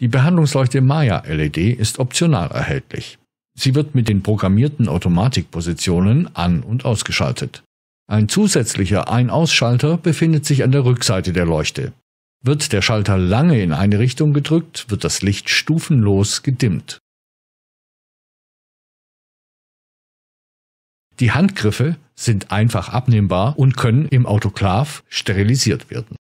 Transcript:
Die Behandlungsleuchte Maya LED ist optional erhältlich. Sie wird mit den programmierten Automatikpositionen an- und ausgeschaltet. Ein zusätzlicher Ein-Ausschalter befindet sich an der Rückseite der Leuchte. Wird der Schalter lange in eine Richtung gedrückt, wird das Licht stufenlos gedimmt. Die Handgriffe sind einfach abnehmbar und können im Autoklav sterilisiert werden.